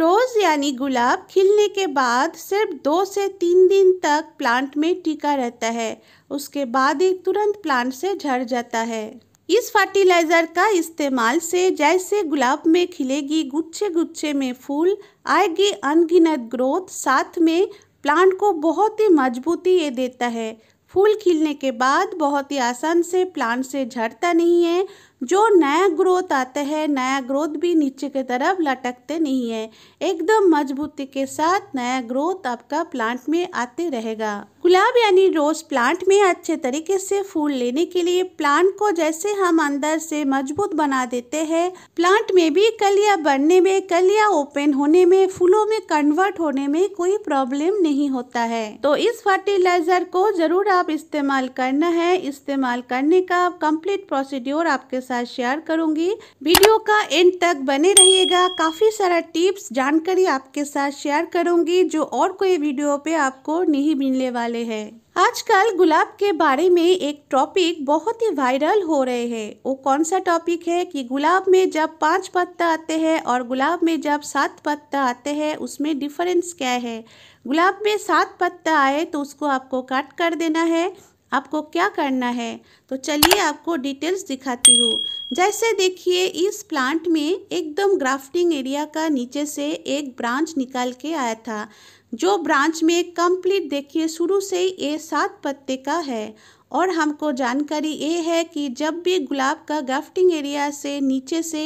रोज़ यानी गुलाब खिलने के बाद सिर्फ दो से तीन दिन तक प्लांट में टीका रहता है उसके बाद ही तुरंत प्लांट से झड़ जाता है इस फर्टिलाइज़र का इस्तेमाल से जैसे गुलाब में खिलेगी गुच्छे गुच्छे में फूल आएगी अनगिनत ग्रोथ साथ में प्लांट को बहुत ही मजबूती ये देता है फूल खिलने के बाद बहुत ही आसान से प्लांट से झड़ता नहीं है जो नया ग्रोथ आता है नया ग्रोथ भी नीचे की तरफ लटकते नहीं है एकदम मजबूती के साथ नया ग्रोथ आपका प्लांट में आते रहेगा गुलाब यानी रोज प्लांट में अच्छे तरीके से फूल लेने के लिए प्लांट को जैसे हम अंदर से मजबूत बना देते हैं प्लांट में भी कलिया बढ़ने में कलिया ओपन होने में फूलों में कन्वर्ट होने में कोई प्रॉब्लम नहीं होता है तो इस फर्टिलाइजर को जरूर आप इस्तेमाल करना है इस्तेमाल करने का कम्प्लीट प्रोसीड्योर आपके साथ शेयर करूंगी वीडियो का एंड तक बने रहिएगा काफ़ी सारा टिप्स जानकारी आपके साथ शेयर करूंगी जो और कोई वीडियो पे आपको नहीं मिलने वाले हैं आजकल गुलाब के बारे में एक टॉपिक बहुत ही वायरल हो रहे हैं वो कौन सा टॉपिक है कि गुलाब में जब पांच पत्ता आते हैं और गुलाब में जब सात पत्ता आते हैं उसमें डिफरेंस क्या है गुलाब में सात पत्ता आए तो उसको आपको कट कर देना है आपको क्या करना है तो चलिए आपको डिटेल्स दिखाती हूँ जैसे देखिए इस प्लांट में एकदम ग्राफ्टिंग एरिया का नीचे से एक ब्रांच निकाल के आया था जो ब्रांच में कंप्लीट देखिए शुरू से ही ये सात पत्ते का है और हमको जानकारी ये है कि जब भी गुलाब का ग्राफ्टिंग एरिया से नीचे से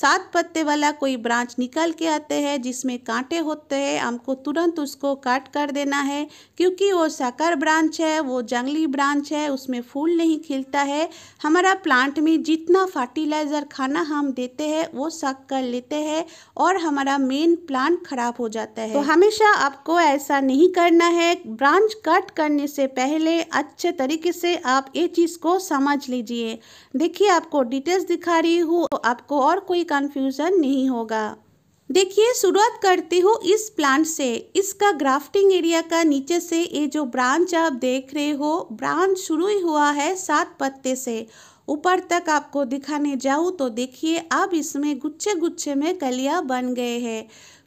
सात पत्ते वाला कोई ब्रांच निकल के आते हैं जिसमें कांटे होते हैं हमको तुरंत उसको काट कर देना है क्योंकि वो साकार ब्रांच है वो जंगली ब्रांच है उसमें फूल नहीं खिलता है हमारा प्लांट में जितना फर्टिलाइज़र खाना हम देते हैं वो सक कर लेते हैं और हमारा मेन प्लांट खराब हो जाता है तो हमेशा आपको ऐसा नहीं करना है ब्रांच कट करने से पहले अच्छे तरीके से आप ये चीज़ को समझ लीजिए देखिए आपको डिटेल्स दिखा रही हूँ आपको और कोई कन्फ्यूज़न नहीं होगा देखिए शुरुआत करती हूँ इस प्लांट से इसका ग्राफ्टिंग एरिया का नीचे से ये जो ब्रांच आप देख रहे हो ब्रांच शुरू ही हुआ है सात पत्ते से ऊपर तक आपको दिखाने जाऊँ तो देखिए अब इसमें गुच्छे गुच्छे में कलियाँ बन गए हैं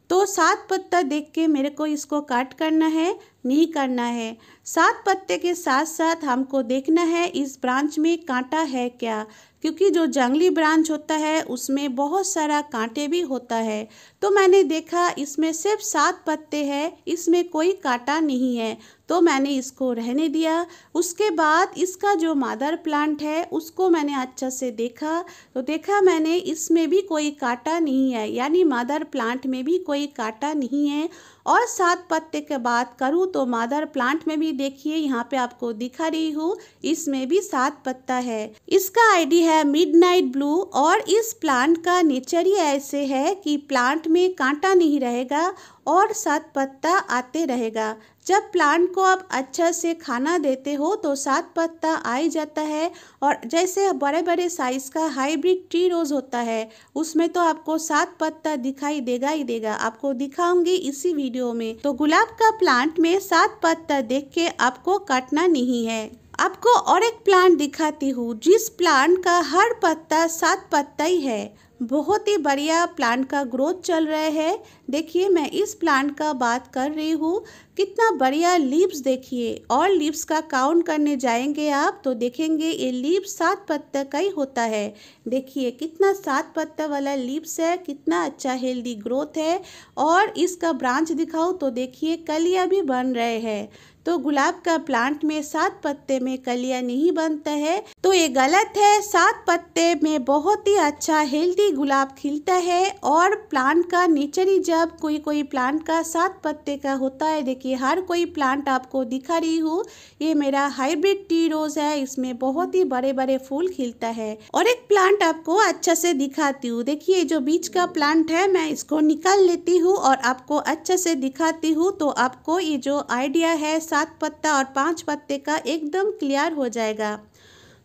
तो सात पत्ता देख के मेरे को इसको काट करना है नहीं करना है सात पत्ते के साथ साथ हमको देखना है इस ब्रांच में कांटा है क्या क्योंकि जो जंगली ब्रांच होता है उसमें बहुत सारा कांटे भी होता है तो मैंने देखा इसमें सिर्फ सात पत्ते हैं इसमें कोई कांटा नहीं है तो मैंने इसको रहने दिया उसके बाद इसका जो मादर प्लांट है उसको मैंने अच्छा से देखा तो देखा मैंने इसमें भी कोई कांटा नहीं है यानी मादर प्लांट में भी कोई कांटा नहीं है और सात पत्ते के बात करूँ तो मादर प्लांट में भी देखिए यहाँ पे आपको दिखा रही हूँ इसमें भी सात पत्ता है इसका आईडी है मिडनाइट ब्लू और इस प्लांट का नेचर ही ऐसे है कि प्लांट में कांटा नहीं रहेगा और सात पत्ता आते रहेगा जब प्लांट को आप अच्छा से खाना देते हो तो सात पत्ता आ ही जाता है और जैसे बड़े बड़े साइज़ का हाइब्रिड ट्री रोज़ होता है उसमें तो आपको सात पत्ता दिखाई देगा ही देगा आपको दिखाऊंगी इसी वीडियो में तो गुलाब का प्लांट में सात पत्ता देख के आपको काटना नहीं है आपको और एक प्लांट दिखाती हूँ जिस प्लांट का हर पत्ता सात पत्ता ही है बहुत ही बढ़िया प्लांट का ग्रोथ चल रहा है देखिए मैं इस प्लांट का बात कर रही हूँ कितना बढ़िया लीव्स देखिए और लीव्स का काउंट करने जाएंगे आप तो देखेंगे ये लीव सात पत्ता का ही होता है देखिए कितना सात पत्ता वाला लीव्स है कितना अच्छा हेल्दी ग्रोथ है और इसका ब्रांच दिखाओ तो देखिए कलिया भी बन रहे हैं तो गुलाब का प्लांट में सात पत्ते में कलिया नहीं बनता है तो ये गलत है सात पत्ते में बहुत ही अच्छा हेल्दी गुलाब खिलता है और प्लांट का नेचर ही जब कोई कोई प्लांट का सात पत्ते का होता है देखिए हर कोई प्लांट आपको दिखा रही हूँ ये मेरा हाइब्रिड टी रोज है इसमें बहुत ही बड़े बड़े फूल खिलता है और एक प्लांट आपको अच्छा से दिखाती हूँ देखिए जो बीच का प्लांट है मैं इसको निकाल लेती हूँ और आपको अच्छा से दिखाती हूँ तो आपको ये जो आइडिया है सात सात पत्ता और पांच पत्ते का एकदम क्लियर हो जाएगा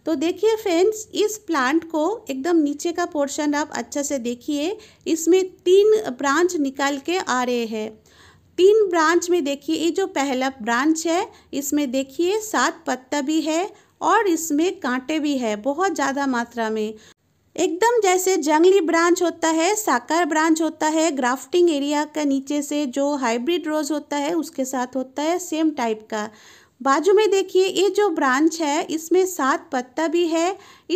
तो देखिए फ्रेंड्स इस प्लांट को एकदम नीचे का पोर्शन आप अच्छे से देखिए इसमें तीन ब्रांच निकाल के आ रहे हैं तीन ब्रांच में देखिए ये जो पहला ब्रांच है इसमें देखिए सात पत्ता भी है और इसमें कांटे भी है बहुत ज़्यादा मात्रा में एकदम जैसे जंगली ब्रांच होता है साकार ब्रांच होता है ग्राफ्टिंग एरिया का नीचे से जो हाइब्रिड रोज़ होता है उसके साथ होता है सेम टाइप का बाजू में देखिए ये जो ब्रांच है इसमें सात पत्ता भी है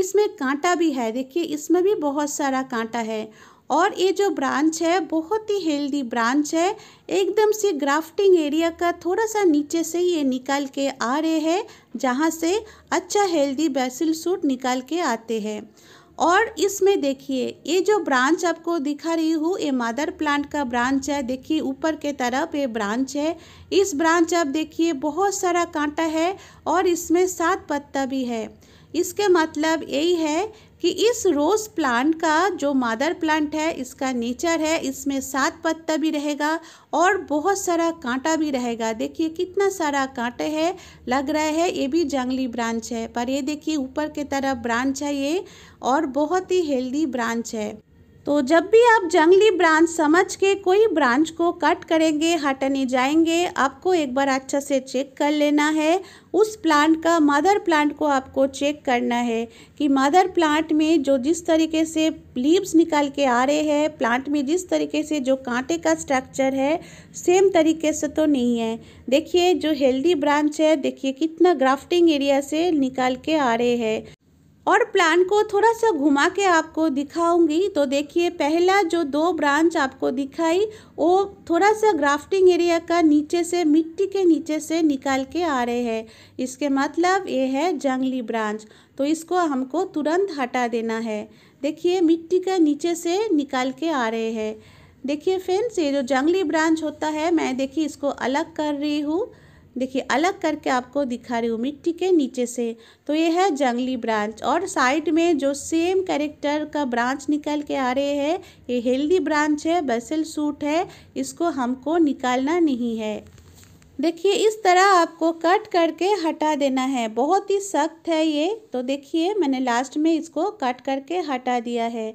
इसमें कांटा भी है देखिए इसमें भी बहुत सारा कांटा है और ये जो ब्रांच है बहुत ही हेल्दी ब्रांच है एकदम से ग्राफ्टिंग एरिया का थोड़ा सा नीचे से ये निकाल के आ रहे हैं जहाँ से अच्छा हेल्दी बैसिल सूट निकाल के आते हैं और इसमें देखिए ये जो ब्रांच आपको दिखा रही हूँ ये मदर प्लांट का ब्रांच है देखिए ऊपर के तरफ ये ब्रांच है इस ब्रांच आप देखिए बहुत सारा कांटा है और इसमें सात पत्ता भी है इसके मतलब यही है कि इस रोज़ प्लांट का जो मादर प्लांट है इसका नेचर है इसमें सात पत्ता भी रहेगा और बहुत सारा कांटा भी रहेगा देखिए कितना सारा कांटे है लग रहा है ये भी जंगली ब्रांच है पर ये देखिए ऊपर की तरफ ब्रांच है ये और बहुत ही हेल्दी ब्रांच है तो जब भी आप जंगली ब्रांच समझ के कोई ब्रांच को कट करेंगे हटने जाएंगे आपको एक बार अच्छा से चेक कर लेना है उस प्लांट का मदर प्लांट को आपको चेक करना है कि मदर प्लांट में जो जिस तरीके से लीव्स निकाल के आ रहे हैं प्लांट में जिस तरीके से जो कांटे का स्ट्रक्चर है सेम तरीके से तो नहीं है देखिए जो हेल्दी ब्रांच है देखिए कितना ग्राफ्टिंग एरिया से निकाल के आ रहे हैं और प्लान को थोड़ा सा घुमा के आपको दिखाऊंगी तो देखिए पहला जो दो ब्रांच आपको दिखाई वो थोड़ा सा ग्राफ्टिंग एरिया का नीचे से मिट्टी के नीचे से निकाल के आ रहे हैं इसके मतलब ये है जंगली ब्रांच तो इसको हमको तुरंत हटा देना है देखिए मिट्टी का नीचे से निकाल के आ रहे हैं देखिए फ्रेंड्स ये जो जंगली ब्रांच होता है मैं देखिए इसको अलग कर रही हूँ देखिए अलग करके आपको दिखा रही हूँ मिट्टी के नीचे से तो ये है जंगली ब्रांच और साइड में जो सेम कैरेक्टर का ब्रांच निकल के आ रहे हैं ये हेल्दी ब्रांच है बेसल सूट है इसको हमको निकालना नहीं है देखिए इस तरह आपको कट करके हटा देना है बहुत ही सख्त है ये तो देखिए मैंने लास्ट में इसको कट करके हटा दिया है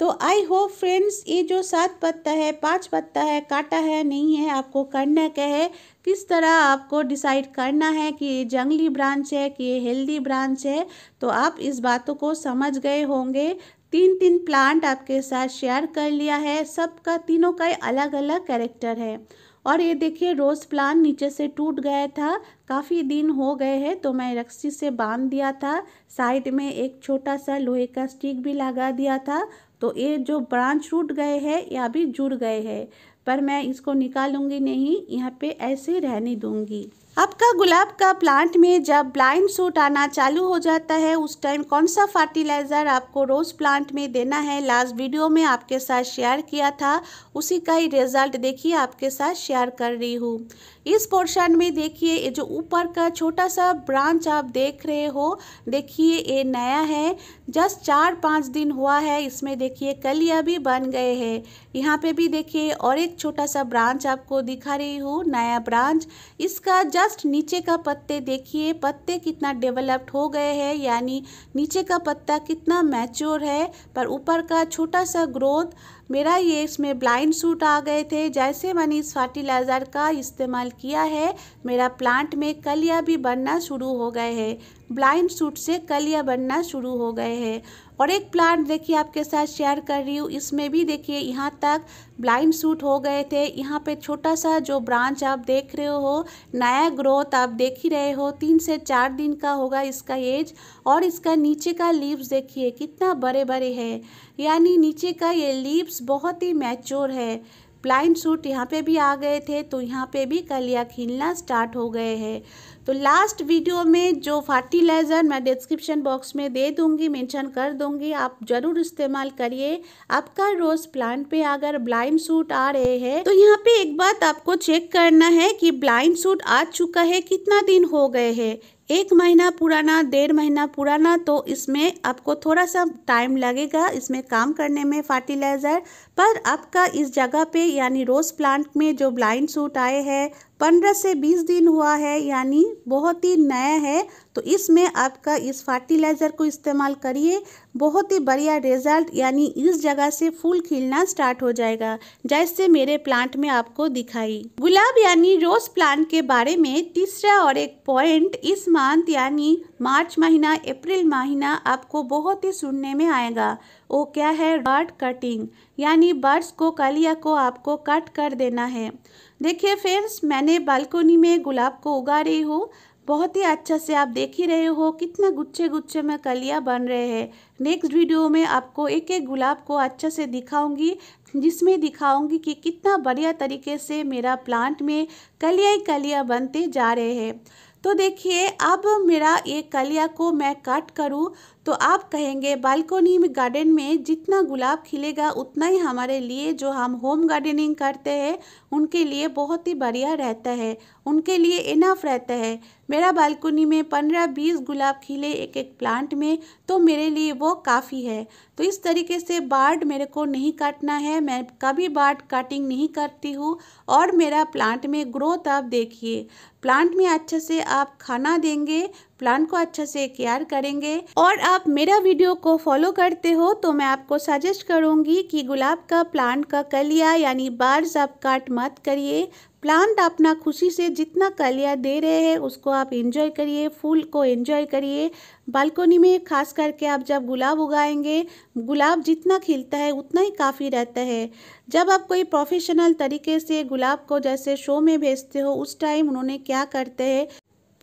तो आई होप फ्रेंड्स ये जो सात पत्ता है पाँच पत्ता है काटा है नहीं है आपको करना क्या है किस तरह आपको डिसाइड करना है कि ये जंगली ब्रांच है कि ये हेल्दी ब्रांच है तो आप इस बातों को समझ गए होंगे तीन तीन प्लांट आपके साथ शेयर कर लिया है सबका तीनों का अलग अलग कैरेक्टर है और ये देखिए रोज़ प्लान नीचे से टूट गया था काफ़ी दिन हो गए हैं तो मैं रस्सी से बांध दिया था साइड में एक छोटा सा लोहे का स्टिक भी लगा दिया था तो ये जो ब्रांच रूट गए हैं या भी जुड़ गए हैं पर मैं इसको निकालूंगी नहीं यहाँ पे ऐसे रहने दूंगी आपका गुलाब का प्लांट में जब ब्लाइंड सूट आना चालू हो जाता है उस टाइम कौन सा फर्टिलाइज़र आपको रोज़ प्लांट में देना है लास्ट वीडियो में आपके साथ शेयर किया था उसी का ही रिजल्ट देखिए आपके साथ शेयर कर रही हूँ इस पोर्शन में देखिए ये जो ऊपर का छोटा सा ब्रांच आप देख रहे हो देखिए ये नया है जस्ट चार पाँच दिन हुआ है इसमें देखिए कलिया भी बन गए हैं यहाँ पे भी देखिए और एक छोटा सा ब्रांच आपको दिखा रही हूँ नया ब्रांच इसका जस्ट जस्ट नीचे का पत्ते देखिए पत्ते कितना डेवलप्ड हो गए हैं यानी नीचे का पत्ता कितना मैच्योर है पर ऊपर का छोटा सा ग्रोथ मेरा ये इसमें ब्लाइंड सूट आ गए थे जैसे मैंने इस फर्टिलाइज़र का इस्तेमाल किया है मेरा प्लांट में कलिया भी बनना शुरू हो गए हैं ब्लाइंड सूट से कलिया बनना शुरू हो गए हैं और एक प्लांट देखिए आपके साथ शेयर कर रही हूँ इसमें भी देखिए यहाँ तक ब्लाइंड सूट हो गए थे यहाँ पे छोटा सा जो ब्रांच आप देख रहे हो नया ग्रोथ आप देख ही रहे हो तीन से चार दिन का होगा इसका एज और इसका नीचे का लीव्स देखिए कितना बड़े बड़े है यानी नीचे का ये लीव्स बहुत ही मैच्योर है प्लाइन सूट यहाँ पे भी आ गए थे तो यहाँ पे भी कलिया खिलना स्टार्ट हो गए हैं तो लास्ट वीडियो में जो फर्टिलाइज़र मैं डिस्क्रिप्शन बॉक्स में दे दूंगी मेंशन कर दूंगी आप ज़रूर इस्तेमाल करिए आपका रोज़ प्लांट पे अगर ब्लाइंड सूट आ रहे हैं तो यहाँ पे एक बात आपको चेक करना है कि ब्लाइंड सूट आ चुका है कितना दिन हो गए हैं एक महीना पुराना डेढ़ महीना पुराना तो इसमें आपको थोड़ा सा टाइम लगेगा इसमें काम करने में फर्टिलाइज़र पर आपका इस जगह पे यानी रोज़ प्लांट में जो ब्लाइंड सूट आए हैं पंद्रह से बीस दिन हुआ है यानी बहुत ही नया है तो इसमें आपका इस फर्टिलाइज़र को इस्तेमाल करिए बहुत ही बढ़िया रिजल्ट यानी इस जगह से फूल खिलना स्टार्ट हो जाएगा जैसे मेरे प्लांट में आपको दिखाई गुलाब यानी रोज प्लांट के बारे में तीसरा और एक पॉइंट इस मंथ यानी मार्च महीना अप्रैल महीना आपको बहुत ही सुनने में आएगा वो क्या है बर्ड कटिंग यानी बर्ड्स को कलिया को आपको कट कर देना है देखिए फ्रेंड्स मैंने बालकोनी में गुलाब को उगा रही हूँ बहुत ही अच्छा से आप देख ही रहे हो कितना गुच्छे गुच्छे में कलियाँ बन रहे हैं नेक्स्ट वीडियो में आपको एक एक गुलाब को अच्छे से दिखाऊंगी जिसमें दिखाऊंगी कि कितना बढ़िया तरीके से मेरा प्लांट में कलिया ही कलिया बनते जा रहे हैं तो देखिए अब मेरा ये कलिया को मैं कट करूँ तो आप कहेंगे बालकोनी में गार्डन में जितना गुलाब खिलेगा उतना ही हमारे लिए जो हम होम गार्डनिंग करते हैं उनके लिए बहुत ही बढ़िया रहता है उनके लिए इनफ रहता है मेरा बालकोनी में पंद्रह बीस गुलाब खिले एक एक प्लांट में तो मेरे लिए वो काफ़ी है तो इस तरीके से बार्ड मेरे को नहीं काटना है मैं कभी बार्ड काटिंग नहीं करती हूँ और मेरा प्लांट में ग्रोथ आप देखिए प्लांट में अच्छे से आप खाना देंगे प्लांट को अच्छे से केयर करेंगे और आप मेरा वीडियो को फॉलो करते हो तो मैं आपको सजेस्ट करूंगी कि गुलाब का प्लांट का कलिया यानी बार्स आप काट मत करिए प्लांट अपना खुशी से जितना कलिया दे रहे हैं उसको आप एंजॉय करिए फूल को एंजॉय करिए बालकोनी में खास करके आप जब गुलाब उगाएंगे गुलाब जितना खिलता है उतना ही काफ़ी रहता है जब आप कोई प्रोफेशनल तरीके से गुलाब को जैसे शो में भेजते हो उस टाइम उन्होंने क्या करते हैं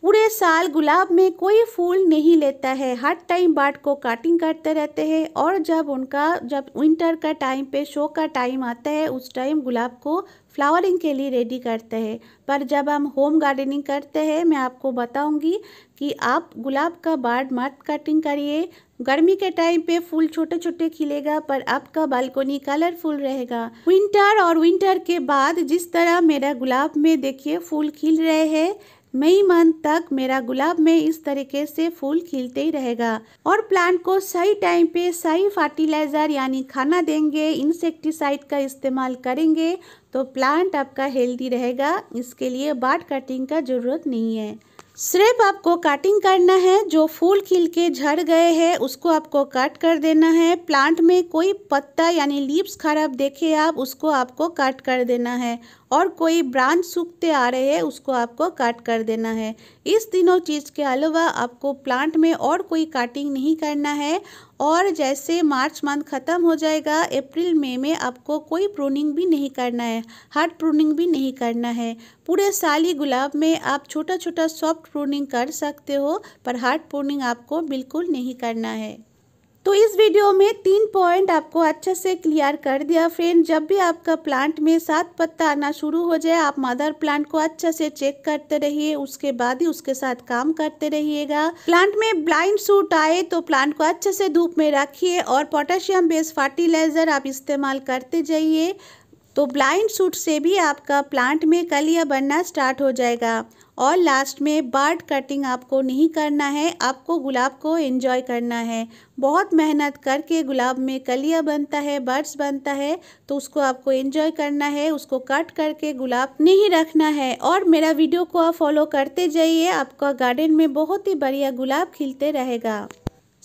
पूरे साल गुलाब में कोई फूल नहीं लेता है हर टाइम बाट को काटिंग करते रहते हैं और जब उनका जब विंटर का टाइम पे शो का टाइम आता है उस टाइम गुलाब को फ्लावरिंग के लिए रेडी करते हैं पर जब हम होम गार्डनिंग करते हैं मैं आपको बताऊंगी कि आप गुलाब का बाट मत कटिंग करिए गर्मी के टाइम पे फूल छोटे छोटे खिलेगा पर आपका बालकोनी कलरफुल रहेगा विंटर और विंटर के बाद जिस तरह मेरा गुलाब में देखिए फूल खिल रहे हैं मई मंथ तक मेरा गुलाब में इस तरीके से फूल खिलते ही रहेगा और प्लांट को सही टाइम पे सही फर्टिलाइज़र यानी खाना देंगे इंसेक्टिसाइड का इस्तेमाल करेंगे तो प्लांट आपका हेल्दी रहेगा इसके लिए बाढ़ कटिंग का ज़रूरत नहीं है सिर्फ आपको कटिंग करना है जो फूल खिल के झड़ गए हैं उसको आपको कट कर देना है प्लांट में कोई पत्ता यानी लीव्स खराब देखे आप उसको आपको कट कर देना है और कोई ब्रांच सूखते आ रहे हैं उसको आपको काट कर देना है इस तीनों चीज़ के अलावा आपको प्लांट में और कोई काटिंग नहीं करना है और जैसे मार्च मंथ ख़त्म हो जाएगा अप्रैल मई में, में आपको कोई प्रूनिंग भी नहीं करना है हार्ड प्रूनिंग भी नहीं करना है पूरे साल ही गुलाब में आप छोटा छोटा सॉफ्ट प्रूनिंग कर सकते हो पर हार्ड प्रूनिंग आपको बिल्कुल नहीं करना है तो इस वीडियो में तीन पॉइंट आपको अच्छे से क्लियर कर दिया फ्रेंड जब भी आपका प्लांट में सात पत्ता आना शुरू हो जाए आप मदर प्लांट को अच्छे से चेक करते रहिए उसके बाद ही उसके साथ काम करते रहिएगा प्लांट में ब्लाइंड सूट आए तो प्लांट को अच्छे से धूप में रखिए और पोटेशियम बेस्ड फर्टिलाइजर आप इस्तेमाल करते जाइए तो ब्लाइंड सूट से भी आपका प्लांट में कलिया बनना स्टार्ट हो जाएगा और लास्ट में बर्ड कटिंग आपको नहीं करना है आपको गुलाब को एंजॉय करना है बहुत मेहनत करके गुलाब में कलिया बनता है बर्ड्स बनता है तो उसको आपको एंजॉय करना है उसको कट करके गुलाब नहीं रखना है और मेरा वीडियो को आप फॉलो करते जाइए आपका गार्डन में बहुत ही बढ़िया गुलाब खिलते रहेगा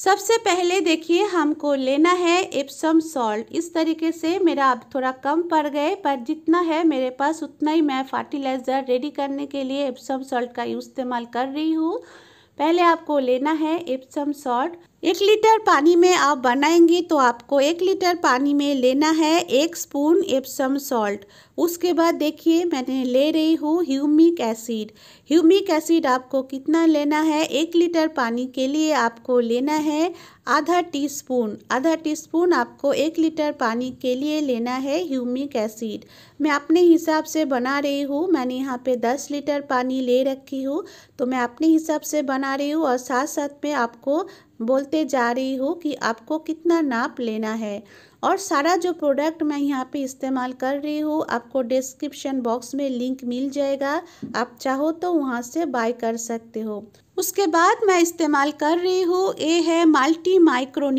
सबसे पहले देखिए हमको लेना है एप्सम सॉल्ट इस तरीके से मेरा अब थोड़ा कम पड़ गए पर जितना है मेरे पास उतना ही मैं फर्टिलाइज़र रेडी करने के लिए एप्सम सॉल्ट का इस्तेमाल कर रही हूँ पहले आपको लेना है एप्सम सॉल्ट एक लीटर पानी में आप बनाएंगे तो आपको एक लीटर पानी में लेना है एक स्पून एप्सम सॉल्ट उसके बाद देखिए मैंने ले रही हूँ ह्यूमिक एसिड ह्यूमिक एसिड आपको कितना लेना है एक लीटर पानी के लिए आपको लेना है आधा टीस्पून आधा टीस्पून आपको एक लीटर पानी के लिए लेना है ह्यूमिक एसिड मैं अपने हिसाब से बना रही हूँ मैंने यहाँ पे दस लीटर पानी ले रखी हूँ तो मैं अपने हिसाब से बना रही हूँ और साथ साथ में आपको बोलते जा रही हूँ कि आपको कितना नाप लेना है और सारा जो प्रोडक्ट मैं यहाँ पे इस्तेमाल कर रही हूँ आपको डिस्क्रिप्शन बॉक्स में लिंक मिल जाएगा आप चाहो तो वहाँ से बाय कर सकते हो उसके बाद मैं इस्तेमाल कर रही हूँ ये है multi micro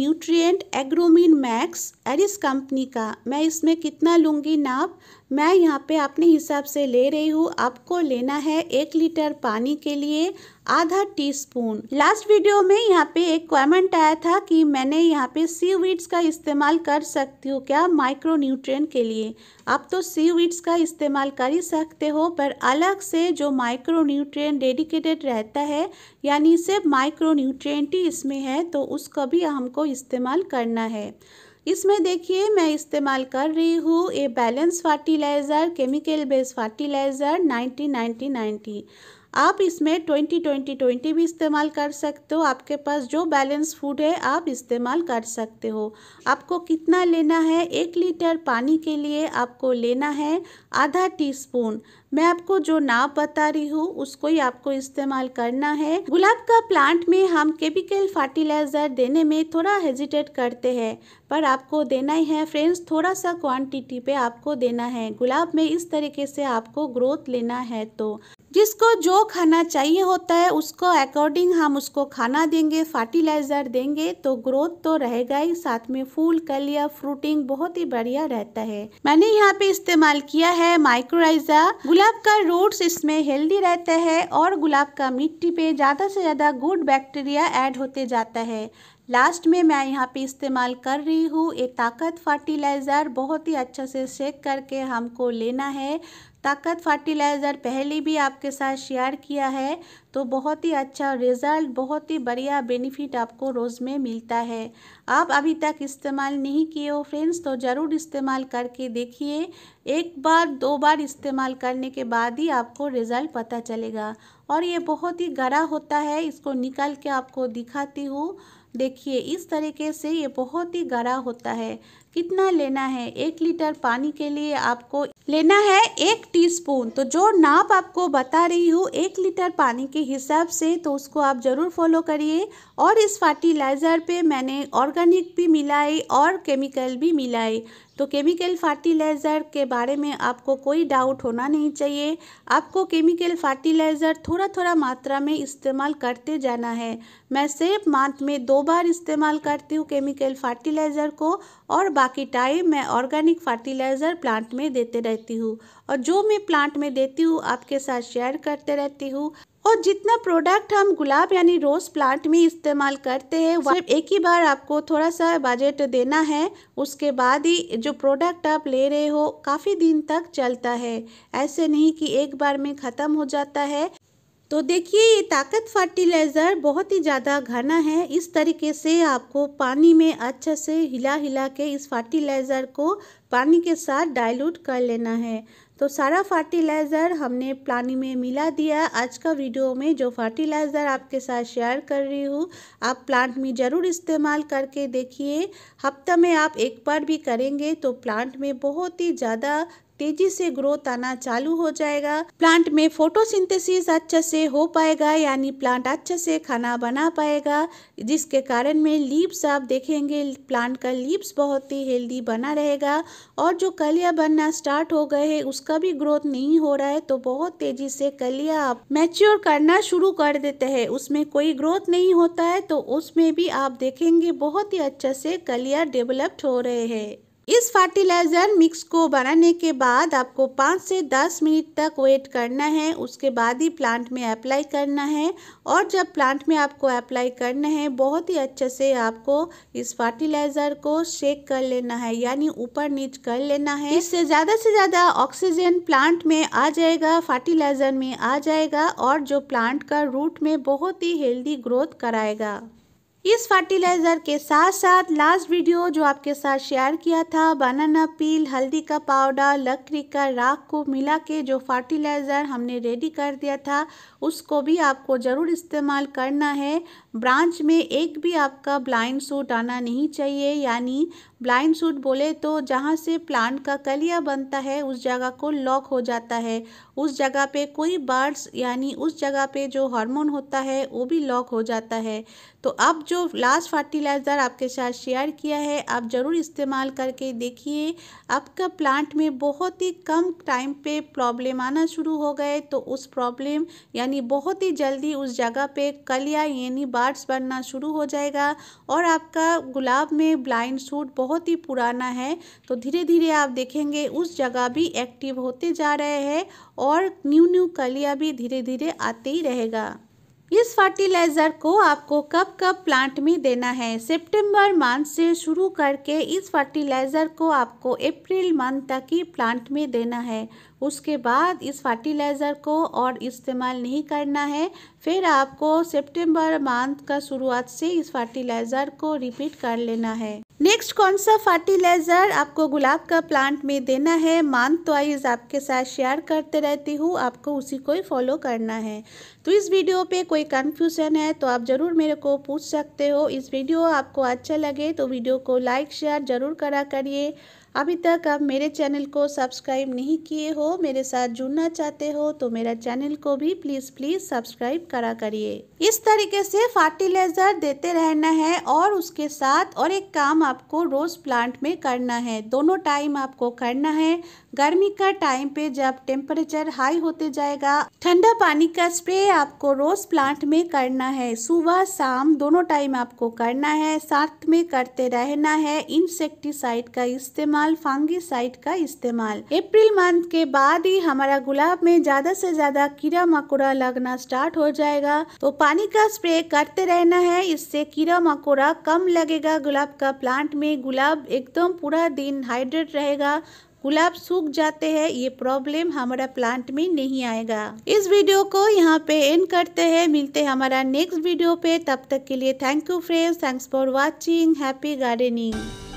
Agromin Max Aries company का मैं इसमें कितना लूँगी नाप मैं यहाँ पे अपने हिसाब से ले रही हूँ आपको लेना है एक लीटर पानी के लिए आधा टीस्पून लास्ट वीडियो में यहाँ पे एक कमेंट आया था कि मैंने यहाँ पे सी वीड्स का इस्तेमाल कर सकती हूँ क्या माइक्रो न्यूट्रिय के लिए आप तो सी वीड्स का इस्तेमाल कर ही सकते हो पर अलग से जो माइक्रो न्यूट्रिय डेडिकेटेड रहता है यानी सिर्फ माइक्रो न्यूट्रिय ही इसमें है तो उसका भी हमको इस्तेमाल करना है इसमें देखिए मैं इस्तेमाल कर रही हूँ a balance fertiliser chemical based fertiliser ninety ninety ninety आप इसमें ट्वेंटी ट्वेंटी ट्वेंटी भी इस्तेमाल कर सकते हो आपके पास जो बैलेंस फूड है आप इस्तेमाल कर सकते हो आपको कितना लेना है एक लीटर पानी के लिए आपको लेना है आधा टीस्पून मैं आपको जो नाप बता रही हूँ उसको ही आपको इस्तेमाल करना है गुलाब का प्लांट में हम केमिकल फर्टिलाइज़र देने में थोड़ा हेजिटेट करते हैं पर आपको देना ही है फ्रेंड्स थोड़ा सा क्वांटिटी पे आपको देना है गुलाब में इस तरीके से आपको ग्रोथ लेना है तो जिसको जो खाना चाहिए होता है उसको अकॉर्डिंग हम उसको खाना देंगे फर्टिलाइज़र देंगे तो ग्रोथ तो रहेगा ही साथ में फूल कल या फ्रूटिंग बहुत ही बढ़िया रहता है मैंने यहाँ पे इस्तेमाल किया है माइक्रोराइजा गुलाब का रूट्स इसमें हेल्दी रहता है और गुलाब का मिट्टी पे ज़्यादा से ज़्यादा गुड बैक्टीरिया ऐड होते जाता है लास्ट में मैं यहाँ पे इस्तेमाल कर रही हूँ ये ताकत फर्टिलाइज़र बहुत ही अच्छा से शेक करके हमको लेना है ताकत फर्टिलाइज़र पहले भी आपके साथ शेयर किया है तो बहुत ही अच्छा रिज़ल्ट बहुत ही बढ़िया बेनिफिट आपको रोज़ में मिलता है आप अभी तक इस्तेमाल नहीं किए हो फ्रेंड्स तो ज़रूर इस्तेमाल करके देखिए एक बार दो बार इस्तेमाल करने के बाद ही आपको रिज़ल्ट पता चलेगा और ये बहुत ही गड़ा होता है इसको निकल के आपको दिखाती हूँ देखिए इस तरीके से ये बहुत ही गड़ा होता है कितना लेना है एक लीटर पानी के लिए आपको लेना है एक टीस्पून तो जो नाप आपको बता रही हूँ एक लीटर पानी के हिसाब से तो उसको आप ज़रूर फॉलो करिए और इस फर्टिलाइज़र पे मैंने ऑर्गेनिक भी मिलाई और केमिकल भी मिलाई तो केमिकल फर्टिलाइज़र के बारे में आपको कोई डाउट होना नहीं चाहिए आपको केमिकल फर्टिलाइज़र थोड़ा थोड़ा मात्रा में इस्तेमाल करते जाना है मैं सिर्फ मंथ में दो बार इस्तेमाल करती हूँ केमिकल फर्टिलाइज़र को और बाकी टाइम मैं ऑर्गेनिक फर्टिलाइज़र प्लांट में देते रहती हूँ और जो मैं प्लांट में देती हूँ आपके साथ शेयर करते रहती हूँ और जितना प्रोडक्ट हम गुलाब यानी रोज़ प्लांट में इस्तेमाल करते हैं सिर्फ एक ही बार आपको थोड़ा सा बजट देना है उसके बाद ही जो प्रोडक्ट आप ले रहे हो काफ़ी दिन तक चलता है ऐसे नहीं कि एक बार में ख़त्म हो जाता है तो देखिए ये ताकत फर्टिलाइज़र बहुत ही ज़्यादा घना है इस तरीके से आपको पानी में अच्छे से हिला हिला के इस फर्टिलाइज़र को पानी के साथ डाइल्यूट कर लेना है तो सारा फर्टिलाइज़र हमने प्लानी में मिला दिया आज का वीडियो में जो फर्टिलाइज़र आपके साथ शेयर कर रही हूँ आप प्लांट में ज़रूर इस्तेमाल करके देखिए हफ्ता में आप एक बार भी करेंगे तो प्लांट में बहुत ही ज़्यादा तेजी से ग्रोथ आना चालू हो जाएगा प्लांट में फोटोसिंथेसिस अच्छे से हो पाएगा यानी प्लांट अच्छे से खाना बना पाएगा जिसके कारण में लीव्स आप देखेंगे प्लांट का लीव्स बहुत ही हेल्दी बना रहेगा और जो कलिया बनना स्टार्ट हो गए है उसका भी ग्रोथ नहीं हो रहा है तो बहुत तेजी से कलिया आप मैच्योर करना शुरू कर देते हैं उसमें कोई ग्रोथ नहीं होता है तो उसमें भी आप देखेंगे बहुत ही अच्छे से कलिया डेवलप्ड हो रहे हैं इस फर्टिलाइज़र मिक्स को बनाने के बाद आपको पाँच से दस मिनट तक वेट करना है उसके बाद ही प्लांट में अप्लाई करना है और जब प्लांट में आपको अप्लाई करना है बहुत ही अच्छे से आपको इस फर्टिलाइज़र को शेक कर लेना है यानी ऊपर नीच कर लेना है इससे ज़्यादा से ज़्यादा ऑक्सीजन प्लांट में आ जाएगा फर्टिलाइज़र में आ जाएगा और जो प्लांट का रूट में बहुत ही हेल्दी ग्रोथ कराएगा इस फर्टिलाइज़र के साथ साथ लास्ट वीडियो जो आपके साथ शेयर किया था बनाना पील हल्दी का पाउडर लकड़ी का राख को मिला के जो फर्टिलाइज़र हमने रेडी कर दिया था उसको भी आपको ज़रूर इस्तेमाल करना है ब्रांच में एक भी आपका ब्लाइंड सूट आना नहीं चाहिए यानी ब्लाइंड सूट बोले तो जहाँ से प्लांट का कलिया बनता है उस जगह को लॉक हो जाता है उस जगह पे कोई बर्ड्स यानी उस जगह पे जो हार्मोन होता है वो भी लॉक हो जाता है तो अब जो लास्ट फर्टिलाइज़र आपके साथ शेयर किया है आप ज़रूर इस्तेमाल करके देखिए आपका प्लांट में बहुत ही कम टाइम पे प्रॉब्लम आना शुरू हो गए तो उस प्रॉब्लम यानी बहुत ही जल्दी उस जगह पे कलिया यानी बर्ड्स बनना शुरू हो जाएगा और आपका गुलाब में ब्लाइंड सूट बहुत बहुत ही पुराना है तो धीरे धीरे आप देखेंगे उस जगह भी एक्टिव होते जा रहे हैं और न्यू न्यू कलिया भी धीरे धीरे आते ही रहेगा इस फर्टिलाइज़र को आपको कब कब प्लांट में देना है सितंबर मंथ से शुरू करके इस फर्टिलाइज़र को आपको अप्रैल मंथ तक ही प्लांट में देना है उसके बाद इस फर्टिलाइज़र को और इस्तेमाल नहीं करना है फिर आपको सितंबर मंथ का शुरुआत से इस फर्टिलाइज़र को रिपीट कर लेना है नेक्स्ट कौन सा फर्टिलाइज़र आपको गुलाब का प्लांट में देना है मान तो आपके साथ शेयर करते रहती हूँ आपको उसी को ही फॉलो करना है तो इस वीडियो पे कोई कन्फ्यूज़न है तो आप ज़रूर मेरे को पूछ सकते हो इस वीडियो आपको अच्छा लगे तो वीडियो को लाइक शेयर ज़रूर करा करिए अभी तक आप मेरे चैनल को सब्सक्राइब नहीं किए हो मेरे साथ जुड़ना चाहते हो तो मेरा चैनल को भी प्लीज़ प्लीज़ सब्सक्राइब करा करिए इस तरीके से फर्टिलाइज़र देते रहना है और उसके साथ और एक काम आपको रोज़ प्लांट में करना है दोनों टाइम आपको करना है गर्मी का टाइम पे जब टेम्परेचर हाई होते जाएगा ठंडा पानी का स्प्रे आपको रोज प्लांट में करना है सुबह शाम दोनों टाइम आपको करना है साथ में करते रहना है इंसेक्टिसाइड का इस्तेमाल फांगिसाइड का इस्तेमाल अप्रैल मंथ के बाद ही हमारा गुलाब में ज्यादा से ज्यादा कीड़ा मकोड़ा लगना स्टार्ट हो जाएगा तो पानी का स्प्रे करते रहना है इससे कीड़ा मकोड़ा कम लगेगा गुलाब का प्लांट में गुलाब एकदम पूरा दिन हाइड्रेट रहेगा गुलाब सूख जाते हैं ये प्रॉब्लम हमारा प्लांट में नहीं आएगा इस वीडियो को यहाँ पे एंड करते हैं मिलते हैं हमारा नेक्स्ट वीडियो पे तब तक के लिए thank you friends thanks for watching happy gardening